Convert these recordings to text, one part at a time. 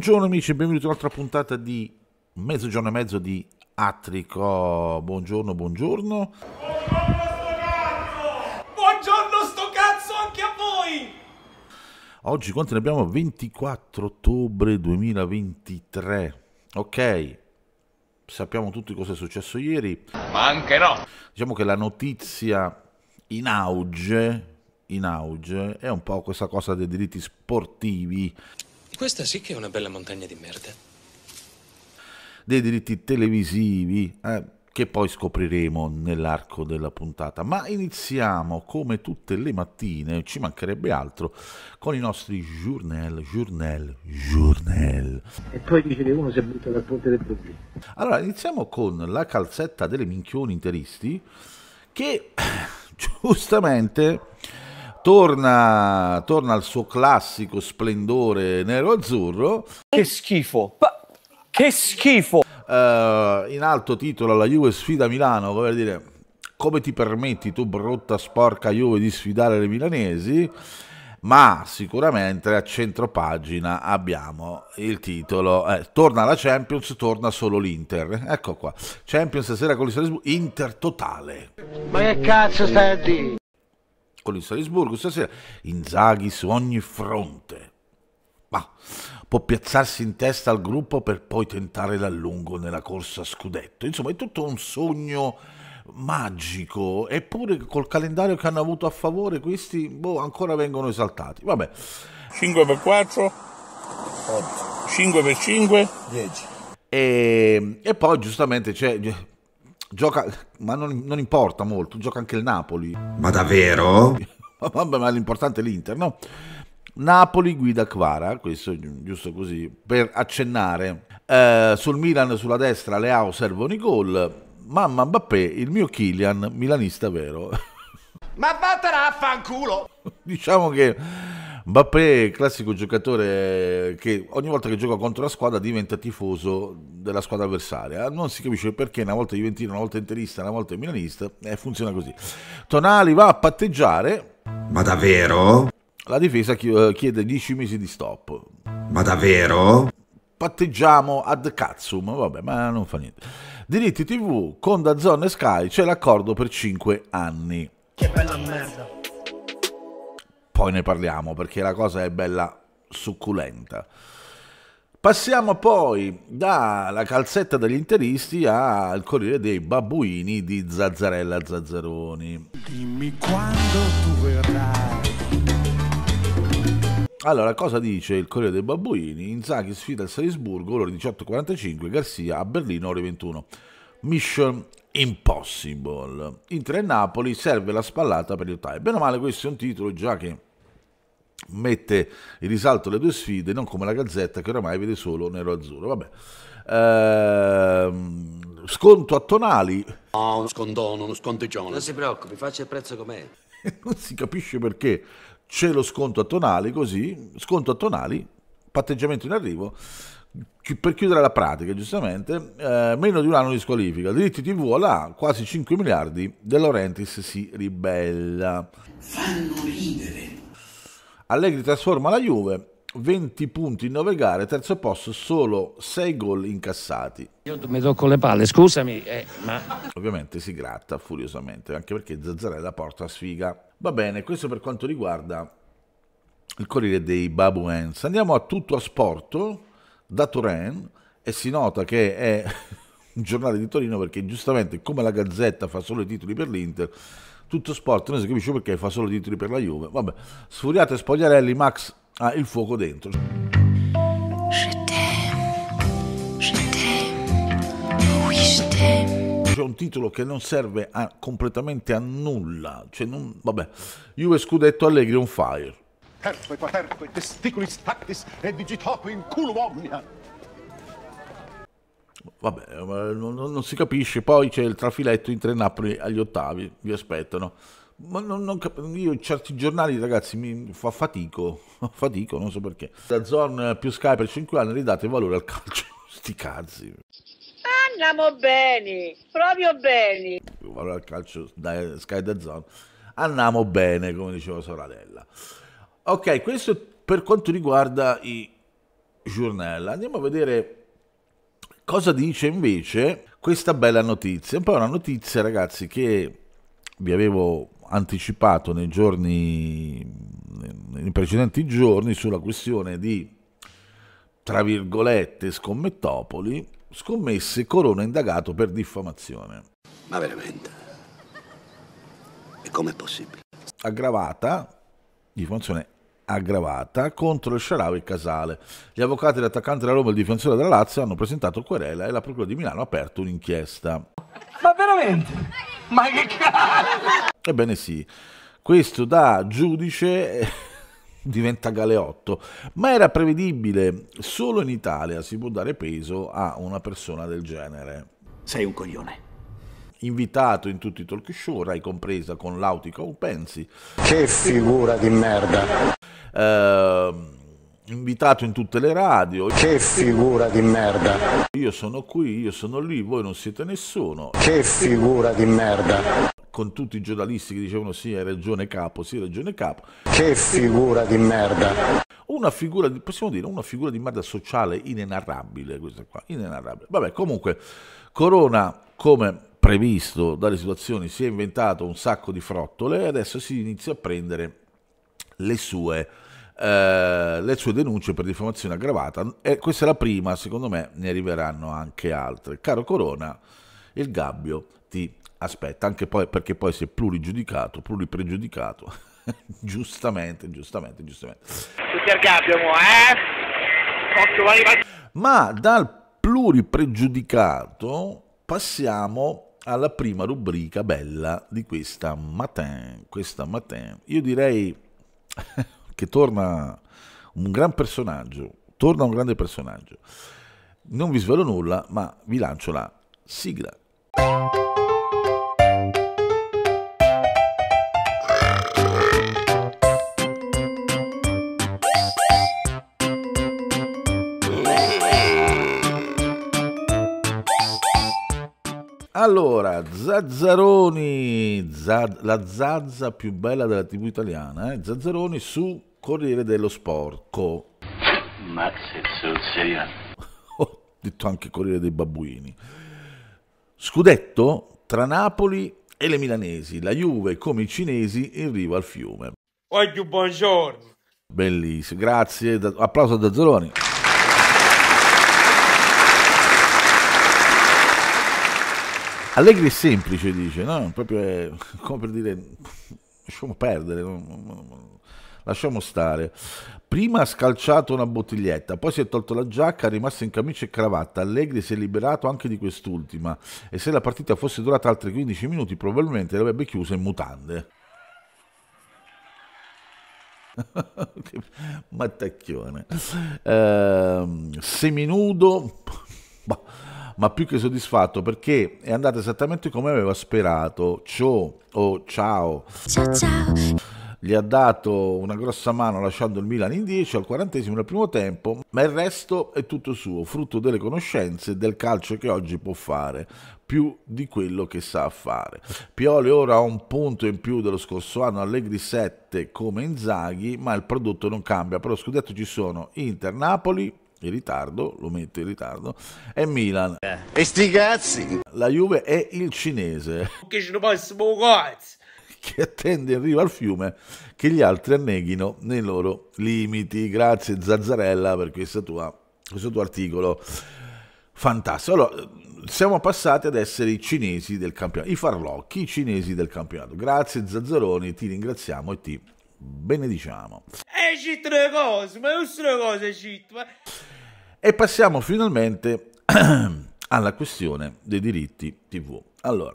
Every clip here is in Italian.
Buongiorno amici benvenuti ad un'altra puntata di Mezzogiorno e Mezzo di Attrico. Buongiorno, buongiorno. Buongiorno sto cazzo! Buongiorno sto cazzo anche a voi! Oggi quanti ne abbiamo? 24 ottobre 2023. Ok, sappiamo tutti cosa è successo ieri. Ma anche no! Diciamo che la notizia in auge, in auge è un po' questa cosa dei diritti sportivi questa sì che è una bella montagna di merda. Dei diritti televisivi, eh, che poi scopriremo nell'arco della puntata. Ma iniziamo come tutte le mattine, ci mancherebbe altro, con i nostri journal, journal, journal. E poi dice che uno si è buttato dal ponte del Brugio. Allora, iniziamo con la calzetta delle minchioni interisti, che giustamente torna, torna al suo classico splendore nero-azzurro. Che schifo! Pa- che schifo! Uh, in alto titolo la Juve sfida Milano, vuol dire come ti permetti tu brutta sporca Juve di sfidare le milanesi? ma sicuramente a centro pagina abbiamo il titolo eh, torna la Champions, torna solo l'Inter ecco qua, Champions stasera con il Inter totale ma che cazzo stai a dire? con il Salisburgo stasera, Inzaghi su ogni fronte. Ma può piazzarsi in testa al gruppo per poi tentare da lungo nella corsa scudetto. Insomma, è tutto un sogno magico, eppure col calendario che hanno avuto a favore questi boh, ancora vengono esaltati. Vabbè. 5 x 4 5 x 5 10 e, e poi giustamente c'è gioca, ma non, non, importa molto, gioca anche il Napoli. Ma davvero? Vabbè, ma l'importante è l'Inter, no? Napoli guida Quara, questo giusto così, per accennare. Eh, sul Milan sulla destra Leao servono i gol. Mamma Mbappé, il mio Kylian, milanista vero. Ma vattene a fanculo! diciamo che Mbappé, classico giocatore che ogni volta che gioca contro la squadra diventa tifoso della squadra avversaria. Non si capisce perché, una volta diventino, una volta interista, una volta milanista, e eh, funziona così. Tonali va a patteggiare. Ma davvero? La difesa eh, chiede 10 mesi di stop. Ma davvero? Patteggiamo ad cazzo, ma vabbè, ma non fa niente. Diritti TV con Dazzone Sky c'è l'accordo per 5 anni. Che bella merda poi ne parliamo perché la cosa è bella succulenta. Passiamo poi dalla calzetta degli interisti al Corriere dei Babbuini di Zazzarella Zazzaroni. Dimmi quando tu verrai. Allora, cosa dice il Corriere dei Babbuini? Inzaghi sfida il Salisburgo, ore 18.45, Garzia a Berlino, ore 21. Mission Impossible. Inter e Napoli serve la spallata per gli ottavi. Bene o male, questo è un titolo già che mette in risalto le due sfide, non come la Gazzetta che oramai vede solo nero-azzurro. Vabbè. Ehm, sconto a Tonali. No, ah, uno scontono, uno sconteggione. Non si preoccupi, faccia il prezzo com'è. non si capisce perché c'è lo sconto a Tonali, così, sconto a Tonali, patteggiamento in arrivo per chiudere la pratica, giustamente, eh, meno di un anno di squalifica. Diritti TV là, quasi 5 miliardi, De Laurentiis si ribella. Fanno ridere. Allegri trasforma la Juve 20 punti in 9 gare, terzo posto, solo 6 gol incassati. Io mi tocco le palle, scusami, eh, ma... Ovviamente si gratta furiosamente, anche perché Zazzarella porta sfiga. Va bene, questo per quanto riguarda il Corriere dei Babuens. Andiamo a tutto a sporto, da Turin, e si nota che è un giornale di Torino perché giustamente, come la Gazzetta fa solo i titoli per l'Inter, tutto sport, non si capisce perché fa solo titoli per la Juve. Vabbè, sfuriate Spogliarelli, Max ha il fuoco dentro. C'è un titolo che non serve a, completamente a nulla. Cioè non, vabbè, Juve Scudetto Allegri on fire. Terque, quaterque, testicoli tactis e digitoque in culo omnia vabbè, non, non, si capisce. Poi c'è il trafiletto in tre Napoli agli ottavi, vi aspettano. Ma non, non cap- io certi giornali, ragazzi, mi fa fatico, fatico, non so perché. Da Zorn più Sky per 5 anni ridate valore al calcio, sti cazzi. Andiamo bene, proprio bene. Valore al calcio da Sky da Zorn. Andiamo bene, come diceva Soralella. Ok, questo è per quanto riguarda i giornali. Andiamo a vedere Cosa dice invece questa bella notizia? Poi una notizia, ragazzi, che vi avevo anticipato nei giorni, nei precedenti giorni sulla questione di, tra virgolette, scommettopoli, scommesse Corona indagato per diffamazione. Ma veramente? E com'è possibile? Aggravata, diffamazione aggravata contro il Sharawi e Casale. Gli avvocati dell'attaccante della Roma e il difensore della Lazio hanno presentato querela e la Procura di Milano ha aperto un'inchiesta. Ma veramente? Ma che cazzo? Ebbene sì, questo da giudice diventa galeotto, ma era prevedibile, solo in Italia si può dare peso a una persona del genere. Sei un coglione invitato in tutti i talk show, Rai compresa con Lautico Aupensi. Che figura di merda! Eh, invitato in tutte le radio. Che figura di merda! Io sono qui, io sono lì, voi non siete nessuno. Che figura di merda! Con tutti i giornalisti che dicevano sì, è regione capo, sì, è regione capo. Che figura di merda! Una figura, di, possiamo dire, una figura di merda sociale inenarrabile, questa qua, inenarrabile. Vabbè, comunque, Corona come previsto dalle situazioni, si è inventato un sacco di frottole e adesso si inizia a prendere le sue, eh, le sue denunce per diffamazione aggravata. E questa è la prima, secondo me ne arriveranno anche altre. Caro Corona, il gabbio ti aspetta, anche poi, perché poi sei plurigiudicato, pluripregiudicato. giustamente, giustamente, giustamente. Tutti al gabbio, eh? Ma dal pluripregiudicato passiamo alla prima rubrica bella di questa matin. Questa matin. Io direi che torna un gran personaggio, torna un grande personaggio. Non vi svelo nulla, ma vi lancio la sigla. Allora, Zazzaroni, Zaz, la zazza più bella della TV italiana, eh? Zazzaroni su Corriere dello Sporco. Mazze zozzeria. Ho detto anche Corriere dei Babbuini. Scudetto tra Napoli e le milanesi, la Juve come i cinesi in riva al fiume. Oggi buongiorno. Bellissimo, grazie, applauso a Zazzaroni. Allegri e semplice, dice, no? Proprio è, come per dire, lasciamo perdere, lasciamo stare. Prima ha scalciato una bottiglietta, poi si è tolto la giacca, è rimasto in camicia e cravatta. Allegri si è liberato anche di quest'ultima e se la partita fosse durata altri 15 minuti probabilmente l'avrebbe chiusa in mutande. Mattacchione. Eh, seminudo ma più che soddisfatto perché è andata esattamente come aveva sperato. Ciao oh, ciao. Ciao ciao. Gli ha dato una grossa mano lasciando il Milan in 10 al quarantesimo del primo tempo, ma il resto è tutto suo, frutto delle conoscenze del calcio che oggi può fare più di quello che sa fare. Pioli ora ha un punto in più dello scorso anno, Allegri 7 come Inzaghi, ma il prodotto non cambia. Però scudetto ci sono Inter, Napoli, in ritardo, lo metto in ritardo, è Milan. E sti cazzi! La Juve è il cinese. Che ci ne possiamo cazzi! Che attende in riva al fiume che gli altri anneghino nei loro limiti. Grazie Zazzarella per tua, questo tuo articolo. Fantastico. Allora, siamo passati ad essere i cinesi del campionato, i farlocchi, i cinesi del campionato. Grazie Zazzaroni, ti ringraziamo e ti benediciamo. E tre cose, ma non cose E passiamo finalmente alla questione dei diritti TV. Allora,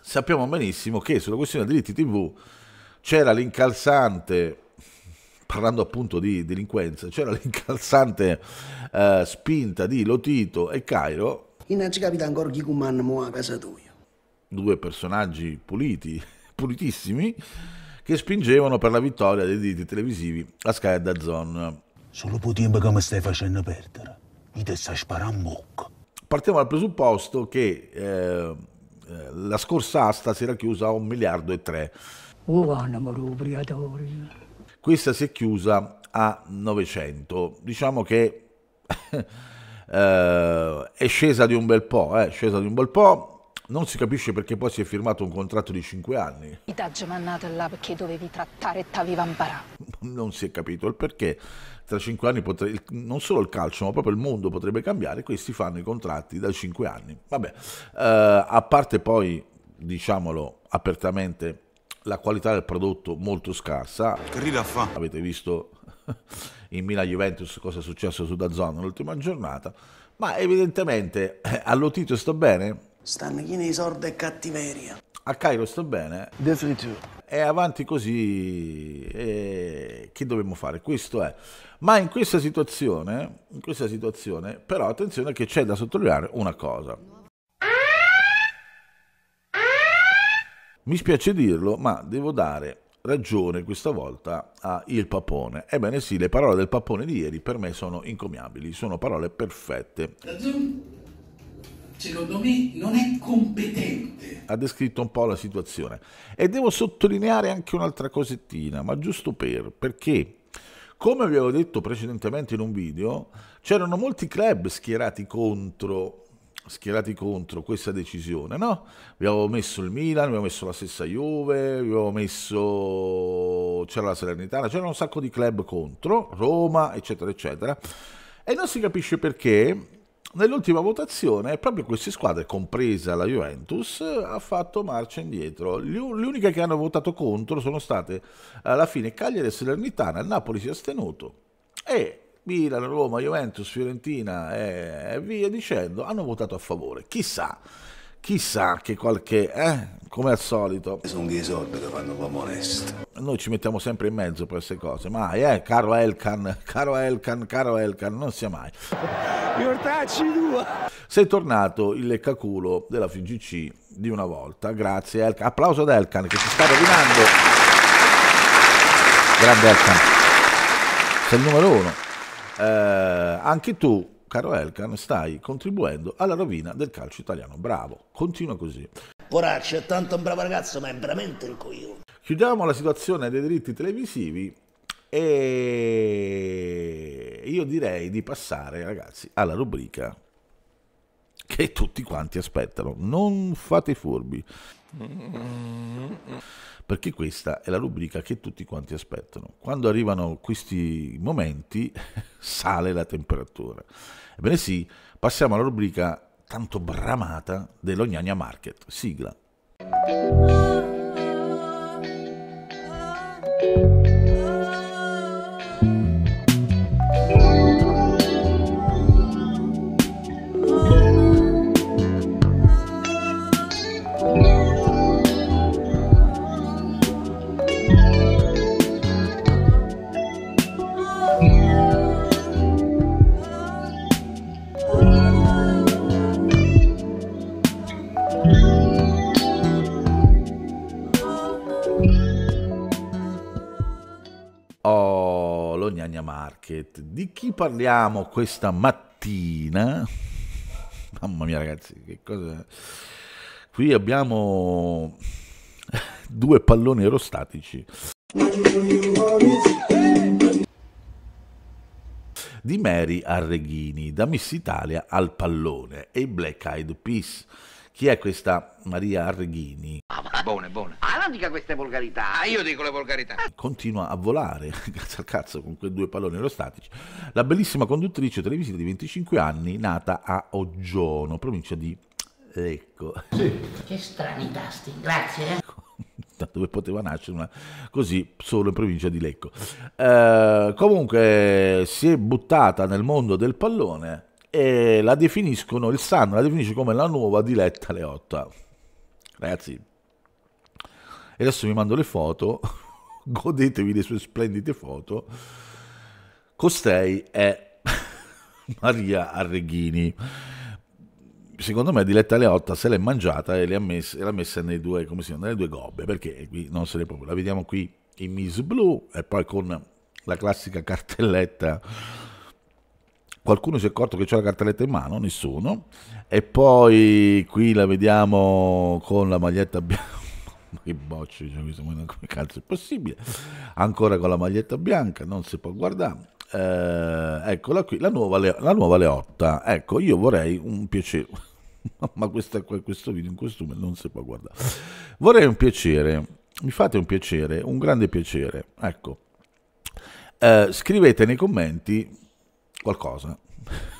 sappiamo benissimo che sulla questione dei diritti TV c'era l'incalzante, parlando appunto di delinquenza, c'era l'incalzante eh, spinta di Lotito e Cairo. Innanzi capita ancora chi comanda a casa tua. Due personaggi puliti pulitissimi che spingevano per la vittoria dei diritti televisivi a Sky e Zone. Solo potempo che mi stai facendo perdere, mi te sparando bocca. Partiamo dal presupposto che eh, eh, la scorsa asta si era chiusa a un miliardo e tre. Questa si è chiusa a 900. Diciamo che eh, è scesa di un bel po', eh, è scesa di un bel po'. Non si capisce perché poi si è firmato un contratto di 5 anni. Itaggia mannata là perché dovevi trattare Tavivamparà. Non si è capito il perché. Tra 5 anni potrebbe, non solo il calcio, ma proprio il mondo potrebbe cambiare. Questi fanno i contratti da 5 anni. Vabbè, eh, a parte poi, diciamolo apertamente, la qualità del prodotto molto scarsa. Che rida fa? Avete visto in Milan Juventus cosa è successo su Dazzone l'ultima giornata. Ma evidentemente eh, all'Otito sta bene? Stanno chi nei sorda e cattiveria. A Cairo sto bene. Definitivo. E avanti così, e... che dobbiamo fare? Questo è. Ma in questa situazione, in questa situazione, però attenzione che c'è da sottolineare una cosa. Mi spiace dirlo, ma devo dare ragione questa volta a Il Papone. Ebbene sì, le parole del Papone di ieri per me sono incomiabili, sono parole perfette secondo me non è competente. Ha descritto un po' la situazione. E devo sottolineare anche un'altra cosettina, ma giusto per, perché come vi avevo detto precedentemente in un video, c'erano molti club schierati contro, schierati contro questa decisione, no? Vi messo il Milan, vi messo la stessa Juve, vi messo... c'era la Salernitana, c'era un sacco di club contro, Roma, eccetera, eccetera. E non si capisce perché nell'ultima votazione proprio queste squadre, compresa la Juventus, ha fatto marcia indietro. Le uniche che hanno votato contro sono state alla fine Cagliari e Salernitana, il Napoli si è astenuto e Milan, Roma, Juventus, Fiorentina eh, e via dicendo hanno votato a favore. Chissà chissà che qualche... Eh? Come al solito. Sono dei soldi che fanno l'uomo onesto. Noi ci mettiamo sempre in mezzo per queste cose. Ma eh, caro Elkan, caro Elkan, caro Elkan, non sia mai. Mortacci tua! Sei tornato il leccaculo della FGC di una volta. Grazie Elkan. Applauso ad Elkan che ci sta rovinando. Grande Elkan. Sei il numero uno. Eh, anche tu caro Elkan, stai contribuendo alla rovina del calcio italiano. Bravo, continua così. Poraccio è tanto un bravo ragazzo, ma è veramente un coglione. Chiudiamo la situazione dei diritti televisivi e io direi di passare, ragazzi, alla rubrica che tutti quanti aspettano. Non fate i furbi. Perché questa è la rubrica che tutti quanti aspettano. Quando arrivano questi momenti sale la temperatura. Ebbene sì, passiamo alla rubrica tanto bramata dell'Ognania Market. Sigla. basket. Di chi parliamo questa mattina? Mamma mia ragazzi, che cosa... Qui abbiamo due palloni aerostatici. Di Mary Arreghini, da Miss Italia al pallone e Black Eyed Peace. Chi è questa Maria Arghini? Ah, Buone, buone. Ah, non dica queste volgarità. Ah, io dico le volgarità. Continua a volare, cazzo al cazzo, con quei due palloni aerostatici, la bellissima conduttrice televisiva di 25 anni, nata a Oggiono, provincia di Lecco. Sì. Che strani tasti, grazie. Eh? Ecco, dove poteva nascere una così solo in provincia di Lecco. Eh, comunque si è buttata nel mondo del pallone e la definiscono, il Sun la definisce come la nuova Diletta Leotta. Ragazzi, adesso vi mando le foto, godetevi le sue splendide foto. Costei è Maria Arreghini. Secondo me Diletta Leotta se l'è mangiata e, l'ha messa, messa nei due, chiama, nelle due gobbe, perché qui non se ne proprio... La vediamo qui in Miss Blue e poi con la classica cartelletta Qualcuno si è accorto che c'è la cartelletta in mano? Nessuno. E poi qui la vediamo con la maglietta bianca. che bocce, diciamo, come cazzo è possibile? Ancora con la maglietta bianca, non si può guardare. Eh, eccola qui, la nuova, la nuova Leotta. Ecco, io vorrei un piacere. Ma questa, questo video in costume non si può guardare. Vorrei un piacere. Mi fate un piacere, un grande piacere. Ecco. Eh, scrivete nei commenti qualcosa,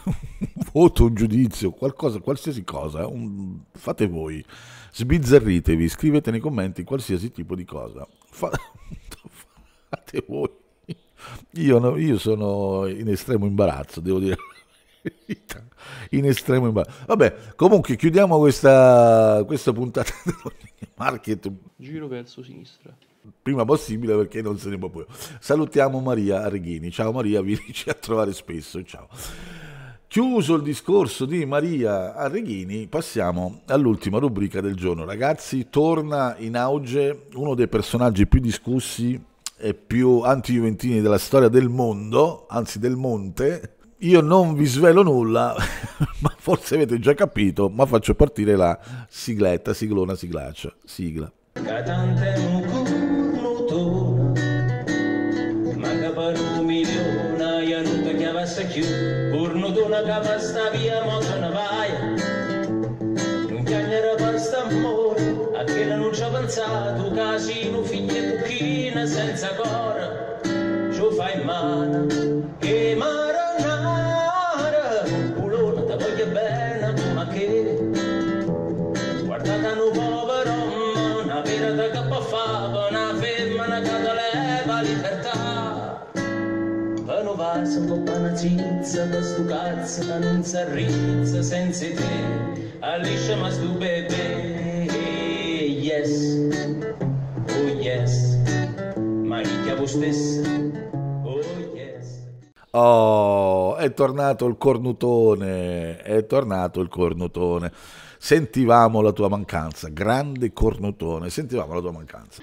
un voto, un giudizio, qualcosa, qualsiasi cosa, eh, un... fate voi, sbizzarritevi, scrivete nei commenti qualsiasi tipo di cosa, Fa... fate voi. Io, no, io, sono in estremo imbarazzo, devo dire. In estremo imbarazzo. Vabbè, comunque chiudiamo questa, questa puntata del market. Giro verso sinistra prima possibile perché non se ne può più. Salutiamo Maria Arghini. Ciao Maria, vienici a trovare spesso. Ciao. Chiuso il discorso di Maria Arreghini, passiamo all'ultima rubrica del giorno. Ragazzi, torna in auge uno dei personaggi più discussi e più anti-juventini della storia del mondo, anzi del monte. Io non vi svelo nulla, ma forse avete già capito, ma faccio partire la sigletta, siglona, siglaccia, sigla. Catante. sta via molto navaia non piagnere per st'amore a che non ci ha pensato casino figlia pochino senza cora ci fai male che e mai zizza, da stu cazzo, da non s'arrizza senza te, aliscia ma stu bebè, yes, oh yes, ma chi chiamo stessa, oh yes. Oh, è tornato il cornutone, è tornato il cornutone. Sentivamo la tua mancanza, grande cornutone, sentivamo la tua mancanza.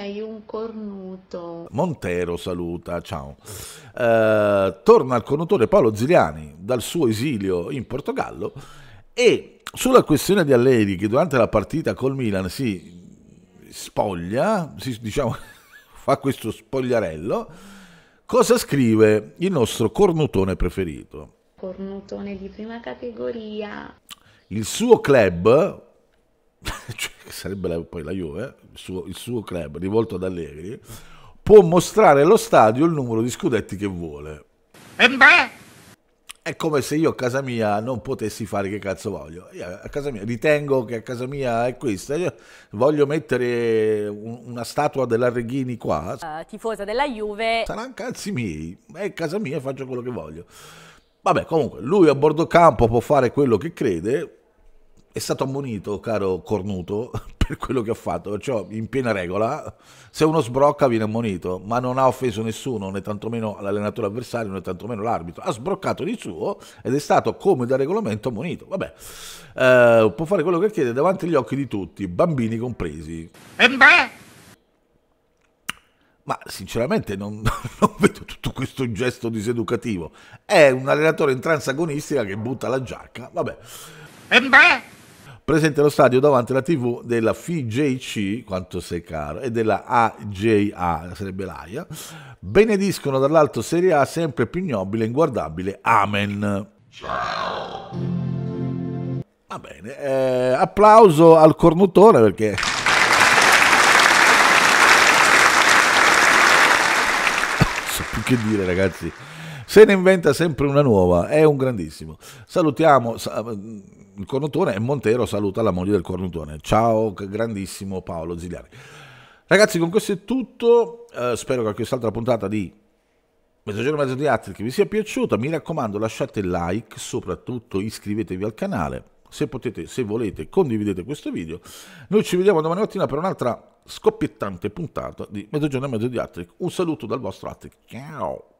Sei un cornuto. Montero saluta, ciao. Eh, torna il connotore Paolo Ziliani dal suo esilio in Portogallo e sulla questione di Allegri che durante la partita col Milan si spoglia, si, diciamo, fa questo spogliarello, cosa scrive il nostro cornutone preferito? Cornutone di prima categoria. Il suo club, cioè, che sarebbe la, poi la Juve, il suo, il suo club rivolto ad Allegri, può mostrare allo stadio il numero di scudetti che vuole. E beh, è come se io a casa mia non potessi fare che cazzo voglio. Io a casa mia ritengo che a casa mia è questa. Io voglio mettere un, una statua della Reghini qua. Uh, tifosa della Juve. Saranno cazzi miei. È a casa mia faccio quello che voglio. Vabbè, comunque, lui a bordo campo può fare quello che crede è stato ammonito, caro Cornuto, per quello che ha fatto, cioè in piena regola, se uno sbrocca viene ammonito, ma non ha offeso nessuno, né tantomeno l'allenatore avversario, né tantomeno l'arbitro, ha sbroccato di suo ed è stato come da regolamento ammonito. Vabbè, eh, può fare quello che chiede davanti agli occhi di tutti, bambini compresi. E beh! Ma sinceramente non, non, vedo tutto questo gesto diseducativo. È un allenatore in transagonistica che butta la giacca, vabbè. E beh! presente allo stadio davanti alla TV della FIJC, quanto sei caro, e della AJA, sarebbe l'AIA, benediscono dall'alto Serie A sempre più ignobile e inguardabile. Amen. Ciao. Va bene, eh, applauso al cornutore perché... non so più che dire ragazzi se ne inventa sempre una nuova, è un grandissimo. Salutiamo il cornutone e Montero saluta la moglie del cornutone. Ciao grandissimo Paolo Zigliani. Ragazzi, con questo è tutto. Eh, spero che quest'altra puntata di Mezzogiorno e Mezzo di Attrick vi sia piaciuta. Mi raccomando, lasciate like, soprattutto iscrivetevi al canale. Se potete, se volete, condividete questo video. Noi ci vediamo domani mattina per un'altra scoppiettante puntata di Mezzogiorno e Mezzo di Attrick. Un saluto dal vostro Attrick. Ciao!